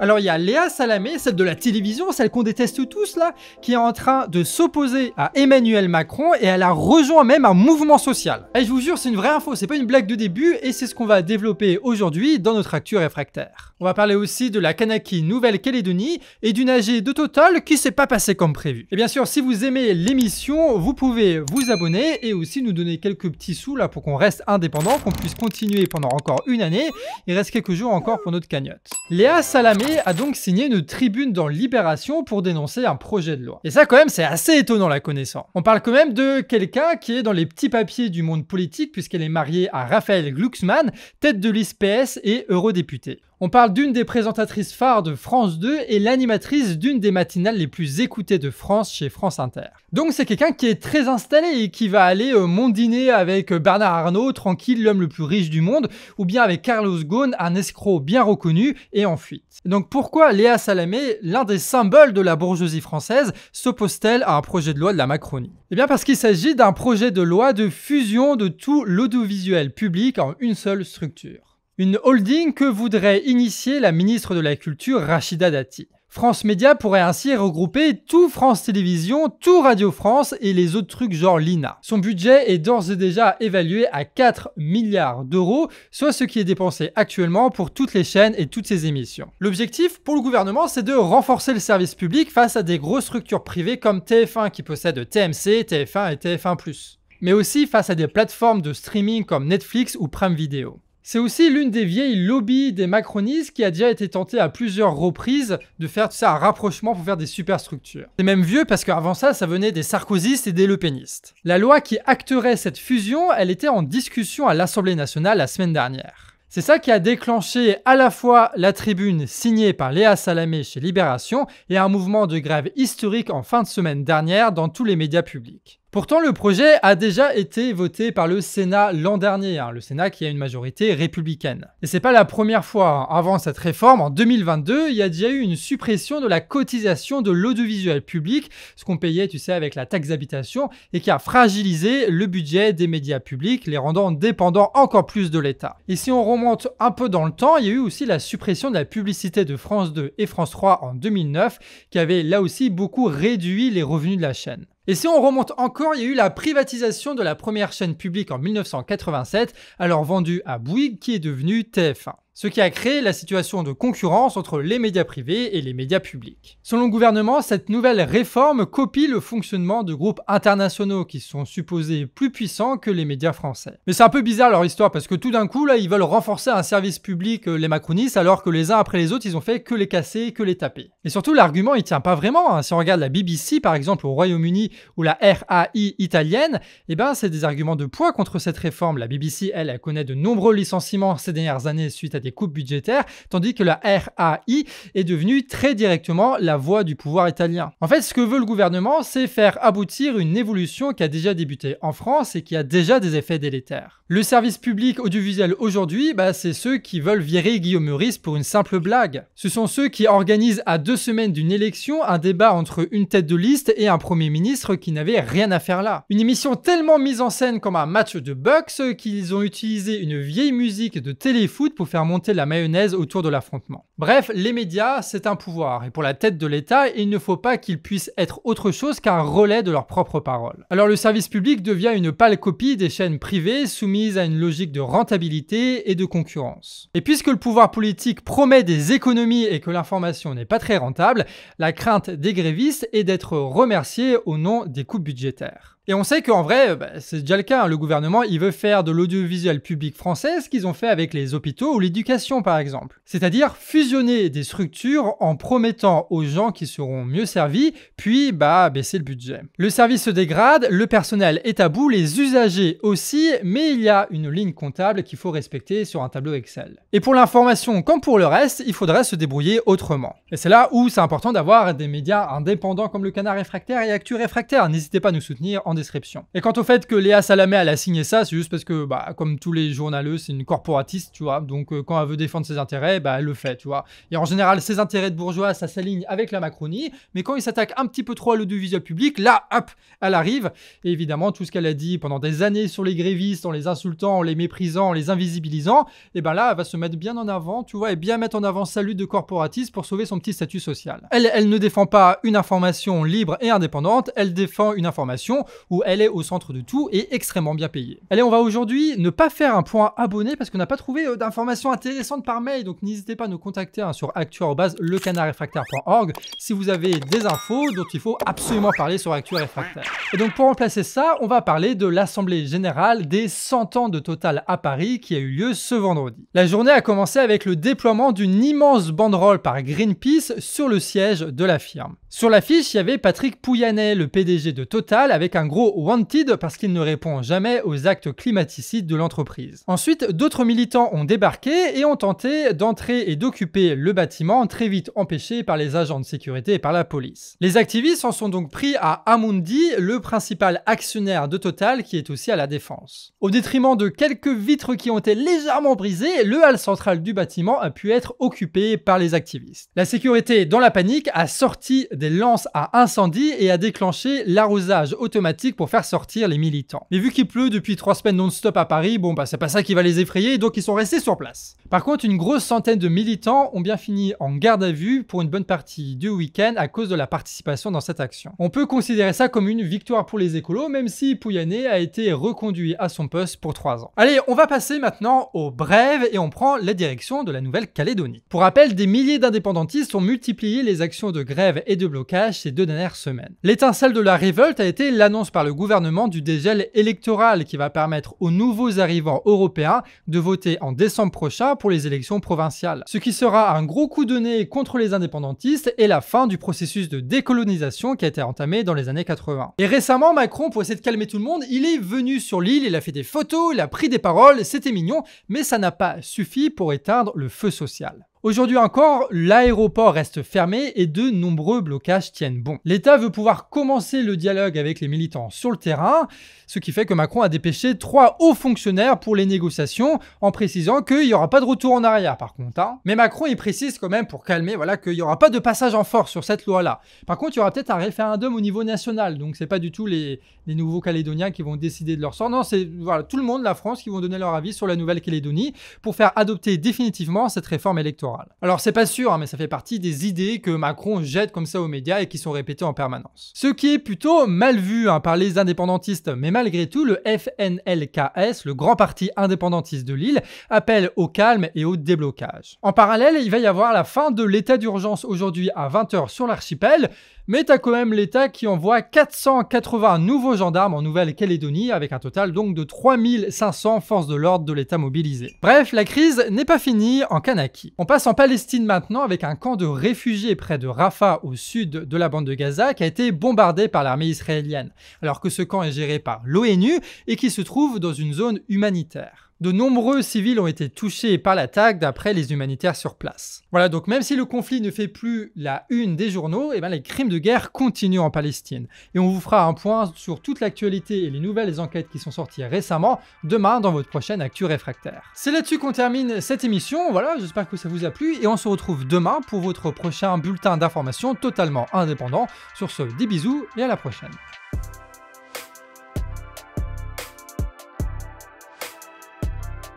Alors il y a Léa Salamé, celle de la télévision, celle qu'on déteste tous là, qui est en train de s'opposer à Emmanuel Macron et elle a rejoint même un mouvement social. Et je vous jure, c'est une vraie info, c'est pas une blague de début et c'est ce qu'on va développer aujourd'hui dans notre actu réfractaire. On va parler aussi de la Kanaki Nouvelle-Calédonie et d'une AG de Total qui s'est pas passée comme prévu. Et bien sûr, si vous aimez l'émission, vous pouvez vous abonner et aussi nous donner quelques petits sous là pour qu'on reste indépendant, qu'on puisse continuer pendant encore une année. Il reste quelques jours encore pour notre cagnotte. Léa Salamé a donc signé une tribune dans Libération pour dénoncer un projet de loi. Et ça quand même c'est assez étonnant la connaissance. On parle quand même de quelqu'un qui est dans les petits papiers du monde politique puisqu'elle est mariée à Raphaël Glucksmann, tête de liste PS et eurodéputé. On parle d'une des présentatrices phares de France 2 et l'animatrice d'une des matinales les plus écoutées de France chez France Inter. Donc c'est quelqu'un qui est très installé et qui va aller euh, mondiner avec euh, Bernard Arnault, tranquille l'homme le plus riche du monde, ou bien avec Carlos Ghosn, un escroc bien reconnu et en fuite. Donc pourquoi Léa Salamé, l'un des symboles de la bourgeoisie française, s'oppose-t-elle à un projet de loi de la Macronie Eh bien parce qu'il s'agit d'un projet de loi de fusion de tout l'audiovisuel public en une seule structure. Une holding que voudrait initier la ministre de la Culture Rachida Dati. France Média pourrait ainsi regrouper tout France Télévisions, tout Radio France et les autres trucs genre l'INA. Son budget est d'ores et déjà évalué à 4 milliards d'euros, soit ce qui est dépensé actuellement pour toutes les chaînes et toutes ses émissions. L'objectif pour le gouvernement, c'est de renforcer le service public face à des grosses structures privées comme TF1 qui possède TMC, TF1 et TF1+. Mais aussi face à des plateformes de streaming comme Netflix ou Prime Video. C'est aussi l'une des vieilles lobbies des macronistes qui a déjà été tentée à plusieurs reprises de faire tout ça un rapprochement pour faire des superstructures. C'est même vieux parce qu'avant ça, ça venait des sarkozistes et des lepenistes. La loi qui acterait cette fusion, elle était en discussion à l'Assemblée nationale la semaine dernière. C'est ça qui a déclenché à la fois la tribune signée par Léa Salamé chez Libération et un mouvement de grève historique en fin de semaine dernière dans tous les médias publics. Pourtant, le projet a déjà été voté par le Sénat l'an dernier, hein, le Sénat qui a une majorité républicaine. Et c'est pas la première fois. Hein. Avant cette réforme, en 2022, il y a déjà eu une suppression de la cotisation de l'audiovisuel public, ce qu'on payait, tu sais, avec la taxe d'habitation, et qui a fragilisé le budget des médias publics, les rendant dépendants encore plus de l'État. Et si on remonte un peu dans le temps, il y a eu aussi la suppression de la publicité de France 2 et France 3 en 2009, qui avait là aussi beaucoup réduit les revenus de la chaîne. Et si on remonte encore, il y a eu la privatisation de la première chaîne publique en 1987, alors vendue à Bouygues qui est devenue TF1 ce qui a créé la situation de concurrence entre les médias privés et les médias publics. Selon le gouvernement, cette nouvelle réforme copie le fonctionnement de groupes internationaux qui sont supposés plus puissants que les médias français. Mais c'est un peu bizarre leur histoire parce que tout d'un coup, là, ils veulent renforcer un service public, euh, les macronistes, alors que les uns après les autres, ils ont fait que les casser, que les taper. Et surtout, l'argument, il tient pas vraiment. Hein. Si on regarde la BBC, par exemple, au Royaume-Uni ou la RAI italienne, eh ben, c'est des arguments de poids contre cette réforme. La BBC, elle, elle connaît de nombreux licenciements ces dernières années suite à des coupes budgétaires, tandis que la RAI est devenue très directement la voix du pouvoir italien. En fait, ce que veut le gouvernement, c'est faire aboutir une évolution qui a déjà débuté en France et qui a déjà des effets délétères. Le service public audiovisuel aujourd'hui, bah, c'est ceux qui veulent virer Guillaume Meurice pour une simple blague. Ce sont ceux qui organisent à deux semaines d'une élection un débat entre une tête de liste et un premier ministre qui n'avait rien à faire là. Une émission tellement mise en scène comme un match de boxe qu'ils ont utilisé une vieille musique de téléfoot pour faire monter la mayonnaise autour de l'affrontement. Bref, les médias, c'est un pouvoir, et pour la tête de l'État, il ne faut pas qu'ils puissent être autre chose qu'un relais de leurs propres paroles. Alors le service public devient une pâle copie des chaînes privées soumises à une logique de rentabilité et de concurrence. Et puisque le pouvoir politique promet des économies et que l'information n'est pas très rentable, la crainte des grévistes est d'être remerciés au nom des coupes budgétaires. Et on sait qu'en vrai, bah, c'est déjà le cas. Hein. Le gouvernement, il veut faire de l'audiovisuel public français ce qu'ils ont fait avec les hôpitaux ou l'éducation, par exemple. C'est-à-dire fusionner des structures en promettant aux gens qu'ils seront mieux servis, puis bah, baisser le budget. Le service se dégrade, le personnel est à bout, les usagers aussi, mais il y a une ligne comptable qu'il faut respecter sur un tableau Excel. Et pour l'information, comme pour le reste, il faudrait se débrouiller autrement. Et c'est là où c'est important d'avoir des médias indépendants comme le Canard Réfractaire et Actu Réfractaire. N'hésitez pas à nous soutenir en description. Et quant au fait que Léa Salamé, elle a signé ça, c'est juste parce que, bah, comme tous les journaleux, c'est une corporatiste, tu vois. Donc, euh, quand elle veut défendre ses intérêts, bah, elle le fait, tu vois. Et en général, ses intérêts de bourgeois, ça s'aligne avec la Macronie. Mais quand il s'attaque un petit peu trop à l'audiovisuel public, là, hop, elle arrive. Et évidemment, tout ce qu'elle a dit pendant des années sur les grévistes, en les insultant, en les méprisant, en les invisibilisant, et eh ben là, elle va se mettre bien en avant, tu vois, et bien mettre en avant sa lutte de corporatiste pour sauver son petit statut social. Elle, elle ne défend pas une information libre et indépendante, elle défend une information où elle est au centre de tout et extrêmement bien payée. Allez, on va aujourd'hui ne pas faire un point abonné parce qu'on n'a pas trouvé euh, d'informations intéressantes par mail, donc n'hésitez pas à nous contacter hein, sur actu.lecanardrefractaire.org si vous avez des infos dont il faut absolument parler sur ActuaRefractaire. Et donc pour remplacer ça, on va parler de l'Assemblée Générale des 100 ans de Total à Paris qui a eu lieu ce vendredi. La journée a commencé avec le déploiement d'une immense banderole par Greenpeace sur le siège de la firme. Sur l'affiche, il y avait Patrick Pouyanet, le PDG de Total, avec un gros wanted parce qu'il ne répond jamais aux actes climaticides de l'entreprise. Ensuite, d'autres militants ont débarqué et ont tenté d'entrer et d'occuper le bâtiment, très vite empêché par les agents de sécurité et par la police. Les activistes en sont donc pris à Amundi, le principal actionnaire de Total qui est aussi à la défense. Au détriment de quelques vitres qui ont été légèrement brisées, le hall central du bâtiment a pu être occupé par les activistes. La sécurité, dans la panique, a sorti des lances à incendie et a déclenché l'arrosage automatique pour faire sortir les militants. Mais vu qu'il pleut depuis trois semaines non-stop à Paris, bon bah c'est pas ça qui va les effrayer, donc ils sont restés sur place. Par contre, une grosse centaine de militants ont bien fini en garde à vue pour une bonne partie du week-end à cause de la participation dans cette action. On peut considérer ça comme une victoire pour les écolos, même si Pouyanné a été reconduit à son poste pour trois ans. Allez, on va passer maintenant aux brèves et on prend la direction de la Nouvelle-Calédonie. Pour rappel, des milliers d'indépendantistes ont multiplié les actions de grève et de blocage ces deux dernières semaines. L'étincelle de la révolte a été l'annonce par le gouvernement du dégel électoral qui va permettre aux nouveaux arrivants européens de voter en décembre prochain pour les élections provinciales. Ce qui sera un gros coup de nez contre les indépendantistes et la fin du processus de décolonisation qui a été entamé dans les années 80. Et récemment, Macron, pour essayer de calmer tout le monde, il est venu sur l'île, il a fait des photos, il a pris des paroles, c'était mignon, mais ça n'a pas suffi pour éteindre le feu social. Aujourd'hui encore, l'aéroport reste fermé et de nombreux blocages tiennent bon. L'État veut pouvoir commencer le dialogue avec les militants sur le terrain, ce qui fait que Macron a dépêché trois hauts fonctionnaires pour les négociations, en précisant qu'il n'y aura pas de retour en arrière par contre. Hein. Mais Macron il précise quand même pour calmer voilà, qu'il n'y aura pas de passage en force sur cette loi-là. Par contre, il y aura peut-être un référendum au niveau national, donc c'est pas du tout les, les nouveaux Calédoniens qui vont décider de leur sort, non, c'est tout le monde, la France, qui vont donner leur avis sur la Nouvelle-Calédonie pour faire adopter définitivement cette réforme électorale. Alors c'est pas sûr, hein, mais ça fait partie des idées que Macron jette comme ça aux médias et qui sont répétées en permanence. Ce qui est plutôt mal vu hein, par les indépendantistes, mais malgré tout, le FNLKS, le grand parti indépendantiste de Lille, appelle au calme et au déblocage. En parallèle, il va y avoir la fin de l'état d'urgence aujourd'hui à 20h sur l'archipel, mais t'as quand même l'État qui envoie 480 nouveaux gendarmes en Nouvelle-Calédonie, avec un total donc de 3500 forces de l'ordre de l'État mobilisées. Bref, la crise n'est pas finie en Kanaki. On passe en Palestine maintenant avec un camp de réfugiés près de Rafah au sud de la bande de Gaza qui a été bombardé par l'armée israélienne, alors que ce camp est géré par l'ONU et qui se trouve dans une zone humanitaire. De nombreux civils ont été touchés par l'attaque d'après les humanitaires sur place. Voilà, donc même si le conflit ne fait plus la une des journaux, eh bien les crimes de guerre continuent en Palestine. Et on vous fera un point sur toute l'actualité et les nouvelles enquêtes qui sont sorties récemment demain dans votre prochaine Actu Réfractaire. C'est là-dessus qu'on termine cette émission, voilà, j'espère que ça vous a plu et on se retrouve demain pour votre prochain bulletin d'information totalement indépendant. Sur ce, des bisous et à la prochaine.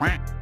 Quack.